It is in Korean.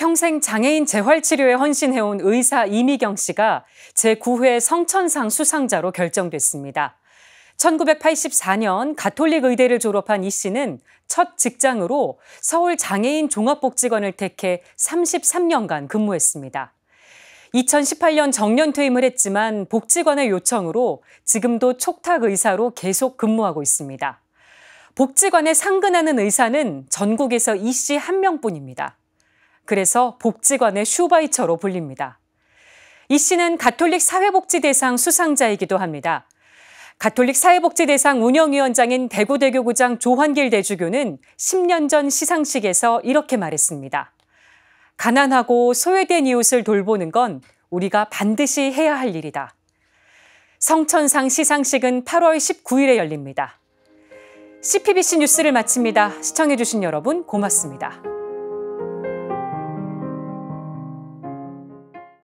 평생 장애인 재활치료에 헌신해온 의사 이미경 씨가 제9회 성천상 수상자로 결정됐습니다. 1984년 가톨릭 의대를 졸업한 이 씨는 첫 직장으로 서울 장애인 종합복지관을 택해 33년간 근무했습니다. 2018년 정년 퇴임을 했지만 복지관의 요청으로 지금도 촉탁 의사로 계속 근무하고 있습니다. 복지관에 상근하는 의사는 전국에서 이 씨 한 명뿐입니다. 그래서 복지관의 슈바이처로 불립니다. 이 씨는 가톨릭 사회복지대상 수상자이기도 합니다. 가톨릭 사회복지대상 운영위원장인 대구대교구장 조환길 대주교는 10년 전 시상식에서 이렇게 말했습니다. 가난하고 소외된 이웃을 돌보는 건 우리가 반드시 해야 할 일이다. 성천상 시상식은 8월 19일에 열립니다. CPBC 뉴스를 마칩니다. 시청해주신 여러분 고맙습니다.